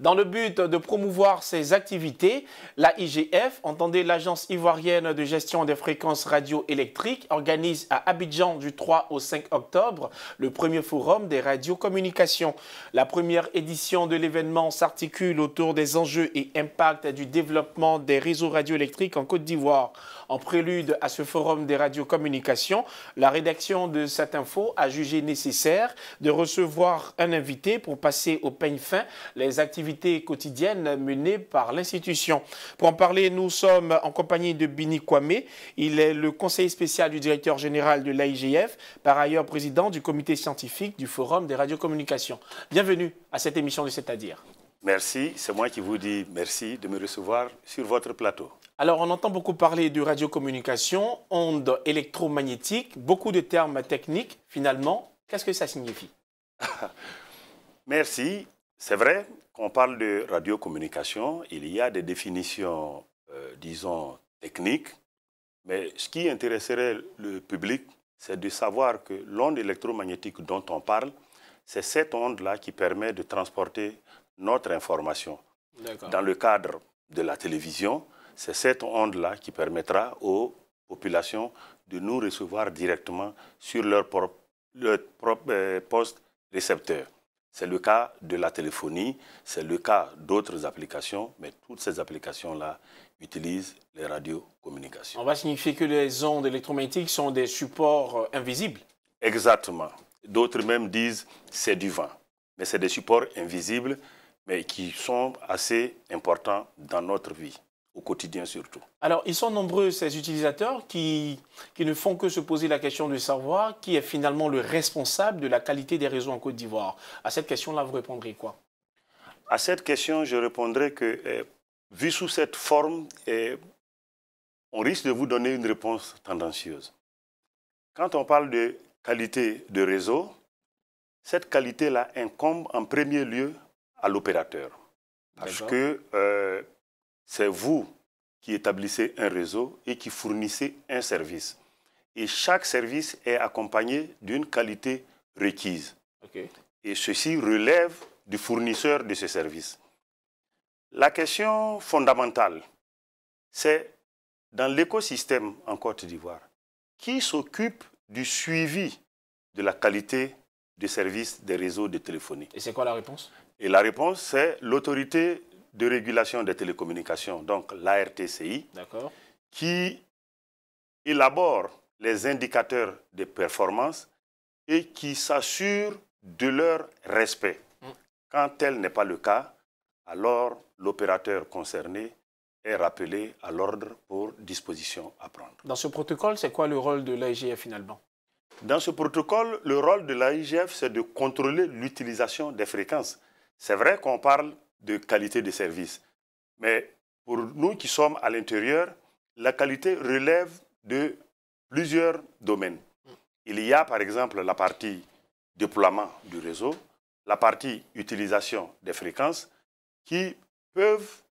Dans le but de promouvoir ses activités, la IGF, entendez l'Agence ivoirienne de gestion des fréquences radioélectriques, organise à Abidjan du 3 au 5 octobre le premier forum des radiocommunications. La première édition de l'événement s'articule autour des enjeux et impacts du développement des réseaux radioélectriques en Côte d'Ivoire. En prélude à ce forum des radiocommunications, la rédaction de cette info a jugé nécessaire de recevoir un invité pour passer au peigne fin les activités quotidienne menée par l'institution. Pour en parler, nous sommes en compagnie de Bini Kwame. Il est le conseiller spécial du directeur général de l'AIGF, par ailleurs président du comité scientifique du Forum des radiocommunications. Bienvenue à cette émission de C'est-à-dire. Merci, c'est moi qui vous dis merci de me recevoir sur votre plateau. Alors, on entend beaucoup parler de radiocommunication, ondes électromagnétiques, beaucoup de termes techniques. Finalement, qu'est-ce que ça signifie Merci. C'est vrai qu'on parle de radiocommunication, il y a des définitions, euh, disons, techniques, mais ce qui intéresserait le public, c'est de savoir que l'onde électromagnétique dont on parle, c'est cette onde-là qui permet de transporter notre information. Dans le cadre de la télévision, c'est cette onde-là qui permettra aux populations de nous recevoir directement sur leur propre, post euh, poste récepteur. C'est le cas de la téléphonie, c'est le cas d'autres applications, mais toutes ces applications-là utilisent les radiocommunications. On va signifier que les ondes électromagnétiques sont des supports euh, invisibles Exactement. D'autres même disent c'est du vent, mais c'est des supports invisibles, mais qui sont assez importants dans notre vie au quotidien surtout. Alors, ils sont nombreux, ces utilisateurs, qui, ne font que se poser la question de savoir qui est finalement le responsable de la qualité des réseaux en Côte d'Ivoire. À cette question-là, vous répondrez quoi À cette question, je répondrai que, eh, vu sous cette forme, eh, on risque de vous donner une réponse tendancieuse. Quand on parle de qualité de réseau, cette qualité-là incombe en premier lieu à l'opérateur. Parce que... Euh, c'est vous qui établissez un réseau et qui fournissez un service. Et chaque service est accompagné d'une qualité requise. Et ceci relève du fournisseur de ce service. La question fondamentale, c'est dans l'écosystème en Côte d'Ivoire, qui s'occupe du suivi de la qualité des services des réseaux de téléphonie Et c'est quoi la réponse Et la réponse, c'est l'autorité de régulation des télécommunications, donc l'ARTCI, qui élabore les indicateurs de performance et qui s'assure de leur respect. Mm. Quand tel n'est pas le cas, alors l'opérateur concerné est rappelé à l'ordre pour disposition à prendre. Dans ce protocole, c'est quoi le rôle de l'AIGF finalement Dans ce protocole, le rôle de l'AIGF, c'est de contrôler l'utilisation des fréquences. C'est vrai qu'on parle de qualité de service. Mais pour nous qui sommes à l'intérieur, la qualité relève de plusieurs domaines. Il y a par exemple la partie déploiement du réseau, la partie utilisation des fréquences qui peuvent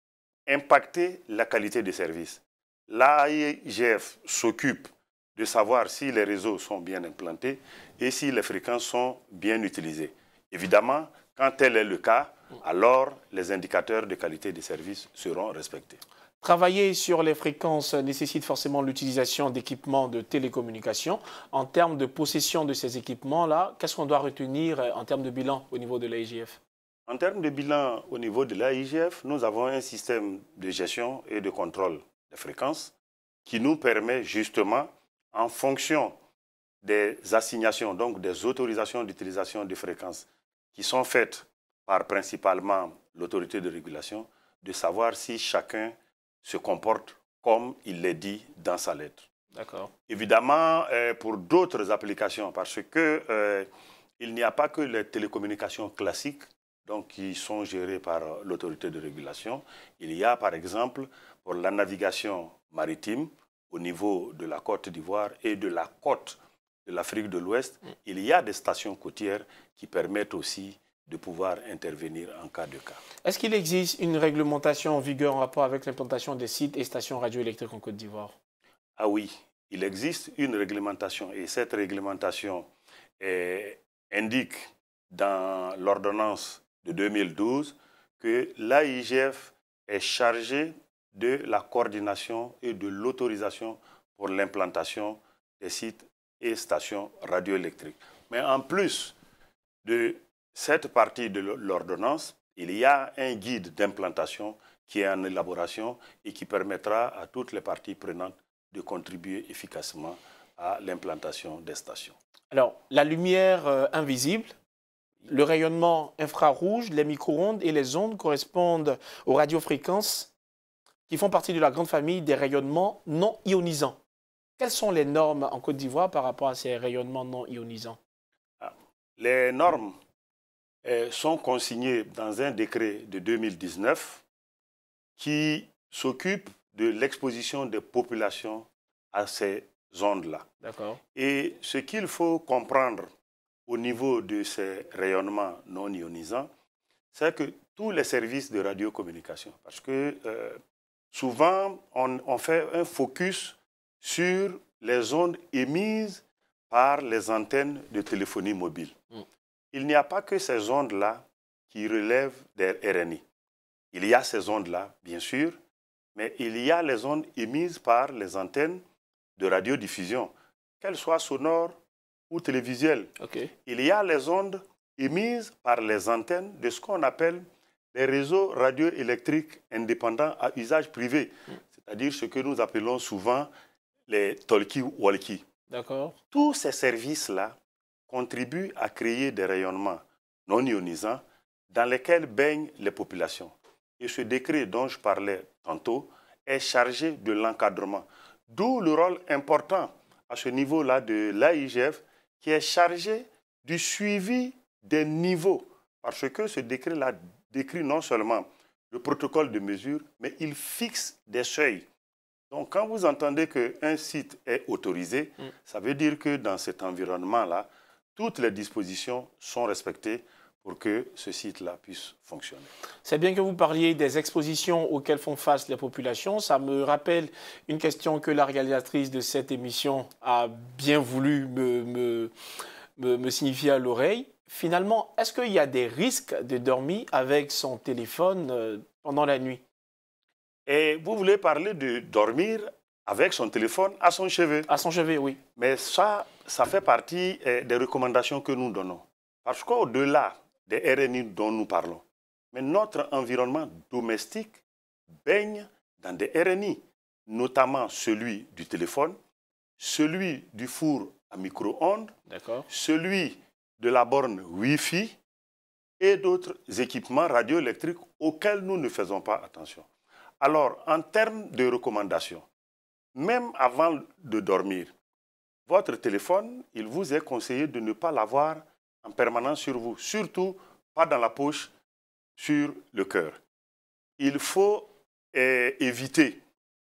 impacter la qualité des services. L'AIGF s'occupe de savoir si les réseaux sont bien implantés et si les fréquences sont bien utilisées. Évidemment, quand tel est le cas, alors les indicateurs de qualité des services seront respectés. Travailler sur les fréquences nécessite forcément l'utilisation d'équipements de télécommunication. En termes de possession de ces équipements-là, qu'est-ce qu'on doit retenir euh, en termes de bilan au niveau de l'AIGF En termes de bilan au niveau de l'AIGF, nous avons un système de gestion et de contrôle des fréquences qui nous permet justement, en fonction des assignations, donc des autorisations d'utilisation des fréquences qui sont faites par principalement l'autorité de régulation, de savoir si chacun se comporte comme il l'est dit dans sa lettre. D'accord. Évidemment, euh, pour d'autres applications, parce que euh, il n'y a pas que les télécommunications classiques, donc qui sont gérées par l'autorité de régulation. Il y a, par exemple, pour la navigation maritime au niveau de la Côte d'Ivoire et de la côte de l'Afrique de l'Ouest, mm. il y a des stations côtières qui permettent aussi de pouvoir intervenir en cas de cas. Est-ce qu'il existe une réglementation en vigueur en rapport avec l'implantation des sites et stations radioélectriques en Côte d'Ivoire Ah oui, il existe une réglementation et cette réglementation indique dans l'ordonnance de 2012 que l'AIGF est chargé de la coordination et de l'autorisation pour l'implantation des sites et stations radioélectriques. Mais en plus de cette partie de l'ordonnance, il y a un guide d'implantation qui est en élaboration et qui permettra à toutes les parties prenantes de contribuer efficacement à l'implantation des stations. Alors, la lumière euh, invisible, le rayonnement infrarouge, les micro-ondes et les ondes correspondent aux radiofréquences qui font partie de la grande famille des rayonnements non ionisants. Quelles sont les normes en Côte d'Ivoire par rapport à ces rayonnements non ionisants ah, Les normes euh, sont consignés dans un décret de 2019 qui s'occupe de l'exposition des populations à ces ondes-là. Et ce qu'il faut comprendre au niveau de ces rayonnements non ionisants, c'est que tous les services de radiocommunication, parce que euh, souvent on, fait un focus sur les ondes émises par les antennes de téléphonie mobile. Mm. Il n'y a pas que ces ondes-là qui relèvent des RNI. Il y a ces ondes-là, bien sûr, mais il y a les ondes émises par les antennes de radiodiffusion, qu'elles soient sonores ou télévisuelles. Il y a les ondes émises par les antennes de ce qu'on appelle les réseaux radioélectriques indépendants à usage privé, hmm. c'est-à-dire ce que nous appelons souvent les talkie-walkie. D'accord. Tous ces services-là contribue à créer des rayonnements non ionisants dans lesquels baignent les populations. Et ce décret dont je parlais tantôt est chargé de l'encadrement, d'où le rôle important à ce niveau-là de l'AIGF qui est chargé du suivi des niveaux, parce que ce décret-là décrit non seulement le protocole de mesure, mais il fixe des seuils. Donc quand vous entendez qu'un site est autorisé, mm. ça veut dire que dans cet environnement-là, toutes les dispositions sont respectées pour que ce site-là puisse fonctionner. C'est bien que vous parliez des expositions auxquelles font face les populations. Ça me rappelle une question que la réalisatrice de cette émission a bien voulu me signifier à l'oreille. Finalement, est-ce qu'il y a des risques de dormir avec son téléphone euh, pendant la nuit Et vous voulez parler de dormir avec son téléphone à son chevet. À son chevet, oui. Mais ça, ça fait partie eh, des recommandations que nous donnons. Parce qu'au-delà des RNI dont nous parlons, mais notre environnement domestique baigne dans des RNI, notamment celui du téléphone, celui du four à micro-ondes, celui de la borne Wi-Fi et d'autres équipements radioélectriques auxquels nous ne faisons pas attention. Alors, en termes de recommandations, même avant de dormir. Votre téléphone, il vous est conseillé de ne pas l'avoir en permanence sur vous, surtout pas dans la poche, sur le cœur. Il faut eh, éviter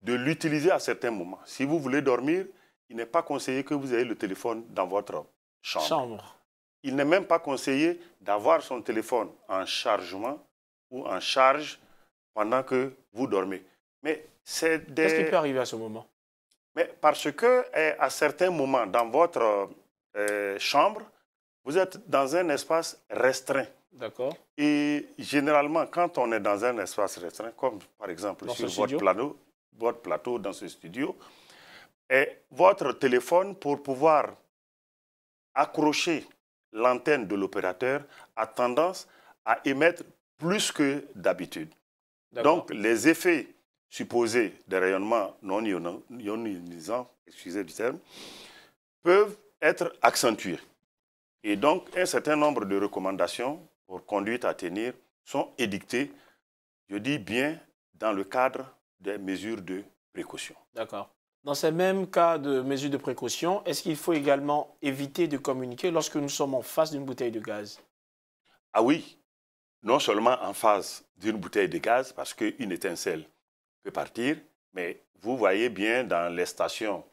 de l'utiliser à certains moments. Si vous voulez dormir, il n'est pas conseillé que vous ayez le téléphone dans votre chambre. chambre. Il n'est même pas conseillé d'avoir son téléphone en chargement ou en charge pendant que vous dormez. Mais c'est des... Qu'est-ce qui peut arriver à ce moment mais parce que eh, à certains moments dans votre euh, chambre, vous êtes dans un espace restreint. D'accord. Et généralement, quand on est dans un espace restreint, comme par exemple sur votre plateau, plateau dans ce studio, et eh, votre téléphone pour pouvoir accrocher l'antenne de l'opérateur a tendance à émettre plus que d'habitude. Donc, les effets supposés des rayonnements non ionisants, excusez du terme, peuvent être accentués. Et donc, un certain nombre de recommandations pour conduite à tenir sont édictées, je dis bien, dans le cadre des mesures de précaution. D'accord. Dans ces mêmes cas de mesures de précaution, est-ce qu'il faut également éviter de communiquer lorsque nous sommes en face d'une bouteille de gaz Ah oui, non seulement en face d'une bouteille de gaz, parce qu'une étincelle peut partir, mais vous voyez bien dans les stations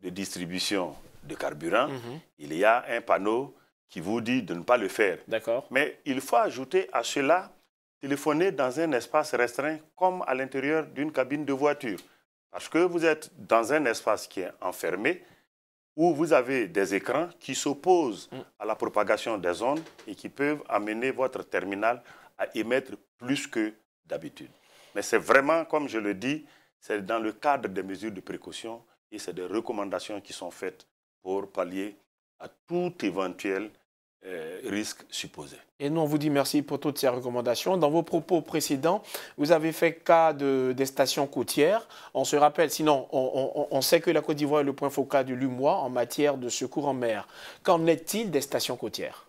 de distribution de carburant, mhm. il y a un panneau qui vous dit de ne pas le faire. D'accord. Mais il faut ajouter à cela téléphoner dans un espace restreint comme à l'intérieur d'une cabine de voiture. Parce que vous êtes dans un espace qui est enfermé, où vous avez des écrans qui s'opposent mm. à la propagation des ondes et qui peuvent amener votre terminal à émettre plus que d'habitude. Mais c'est vraiment, comme je le dis, c'est dans le cadre des mesures de précaution et c'est des recommandations qui sont faites pour pallier à tout éventuel euh, risque supposé. Et nous, on vous dit merci pour toutes ces recommandations. Dans vos propos précédents, vous avez fait cas de, des stations côtières. On se rappelle, sinon, on, sait que la Côte d'Ivoire est le point focal du l'UMOA en matière de secours en mer. Qu'en est-il des stations côtières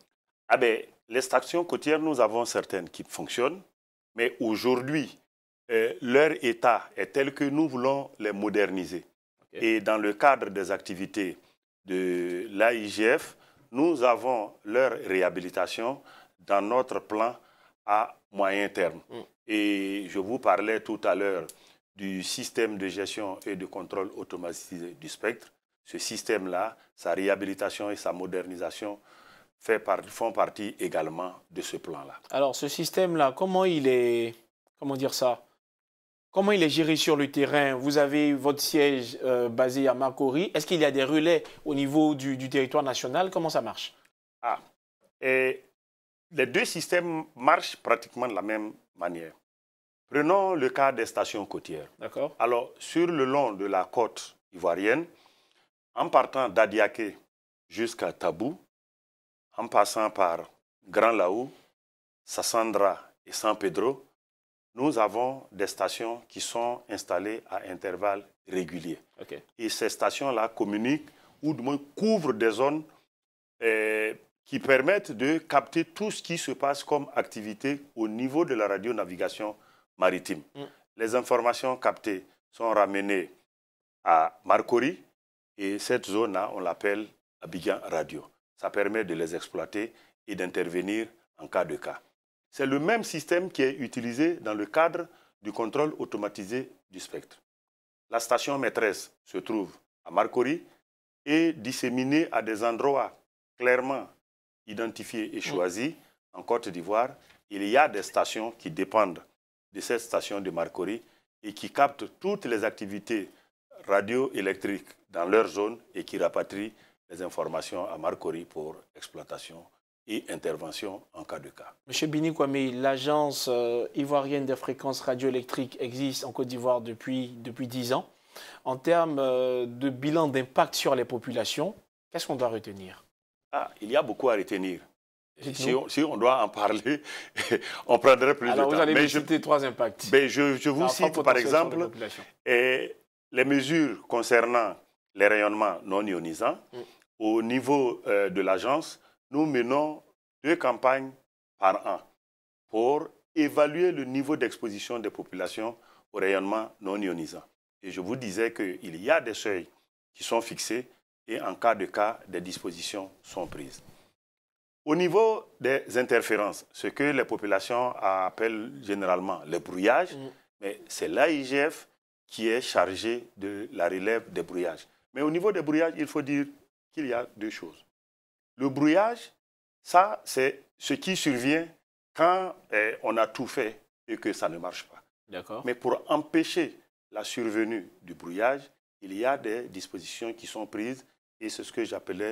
ah ben, Les stations côtières, nous avons certaines qui fonctionnent, mais aujourd'hui, euh, leur état est tel que nous voulons les moderniser. Et dans le cadre des activités de l'AIGF, nous avons leur réhabilitation dans notre plan à moyen terme. Mm. Et je vous parlais tout à l'heure du système de gestion et de contrôle automatisé du spectre. Ce système-là, sa réhabilitation et sa modernisation fait font partie également de ce plan-là. Alors, ce système-là, comment il est, comment dire ça, Comment il est géré sur le terrain Vous avez votre siège euh, basé à Marcory. Est-ce qu'il y a des relais au niveau du, territoire national Comment ça marche ah, et Les deux systèmes marchent pratiquement de la même manière. Prenons le cas des stations côtières. D'accord. Alors, sur le long de la côte ivoirienne, en partant d'Adiaké jusqu'à Tabou, en passant par Grand Laou, Sassandra et San Pedro, nous avons des stations qui sont installées à intervalles réguliers. Et ces stations-là communiquent ou du moins couvrent des zones euh, qui permettent de capter tout ce qui se passe comme activité au niveau de la radionavigation maritime. Mm. Les informations captées sont ramenées à Marcori et cette zone-là, on l'appelle Abidjan Radio. Ça permet de les exploiter et d'intervenir en cas de cas. C'est le même système qui est utilisé dans le cadre du contrôle automatisé du spectre. La station maîtresse se trouve à Marcory et disséminée à des endroits clairement identifiés et choisis en Côte d'Ivoire. Il y a des stations qui dépendent de cette station de Marcory et qui captent toutes les activités radioélectriques dans leur zone et qui rapatrient les informations à Marcory pour exploitation et intervention en cas de cas. Monsieur Bini Kwame, l'agence euh, ivoirienne des fréquences radioélectriques existe en Côte d'Ivoire depuis, depuis 10 ans. En termes euh, de bilan d'impact sur les populations, qu'est-ce qu'on doit retenir ah, Il y a beaucoup à retenir. Si on, doit en parler, on prendrait plus de temps. vous allez citer trois impacts. je, vous cite, par exemple, et les mesures concernant les rayonnements non ionisants. Mm. Au niveau euh, de l'agence, nous menons deux campagnes par an pour évaluer le niveau d'exposition des populations au rayonnement non ionisant. Et je vous disais qu'il y a des seuils qui sont fixés et en cas de cas, des dispositions sont prises. Au niveau des interférences, ce que les populations appellent généralement le brouillage, mm. mais c'est l'AIGF qui est chargé de la relève des brouillages. Mais au niveau des brouillages, il faut dire qu'il y a deux choses. Le brouillage, ça, c'est ce qui survient quand eh, on a tout fait et que ça ne marche pas. Mais pour empêcher la survenue du brouillage, il y a des dispositions qui sont prises et c'est ce que j'appelais